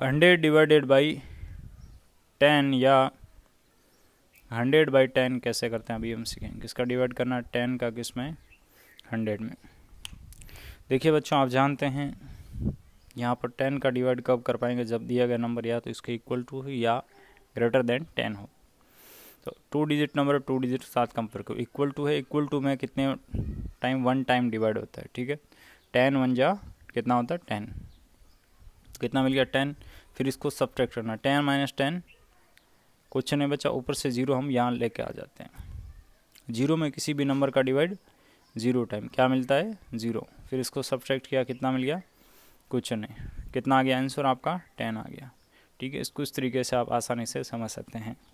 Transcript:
hundred divided by ten या hundred by ten कैसे करते हैं अभी हम सीखेंगे किसका डिवाइड करना है टेन का किस में हंड्रेड में देखिए बच्चों आप जानते हैं यहाँ पर टेन का डिवाइड कब कर पाएंगे जब दिया गया नंबर या तो इसके इक्वल टू हो या ग्रेटर देन टेन हो तो two digit number two digit साथ कंपेयर करो इक्वल टू है इक्वल टू में कितने टाइम वन टाइम डिवाइड होता है ठीक है टेन वन जा कितना होता है टेन कितना मिल गया टेन फिर इसको सब्ट्रैक्ट करना टेन माइनस टेन कुछ नहीं बचा ऊपर से ज़ीरो हम यहाँ लेके आ जाते हैं जीरो में किसी भी नंबर का डिवाइड ज़ीरो टाइम क्या मिलता है ज़ीरो फिर इसको सब्ट्रैक्ट किया कितना मिल गया कुछ नहीं कितना आ गया आंसर आपका टेन आ गया ठीक है इसको इस तरीके से आप आसानी से समझ सकते हैं